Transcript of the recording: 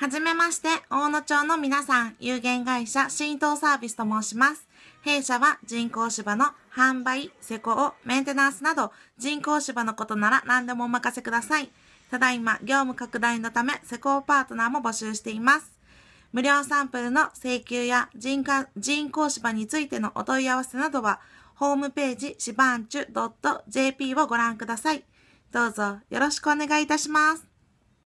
はじめまして、大野町の皆さん、有限会社新党サービスと申します。弊社は人工芝の販売、施工、メンテナンスなど、人工芝のことなら何でもお任せください。ただいま、業務拡大のため、施工パートナーも募集しています。無料サンプルの請求や人人工芝についてのお問い合わせなどは、ホームページ、シバンチュ .jp をご覧ください。どうぞよろしくお願いいたします。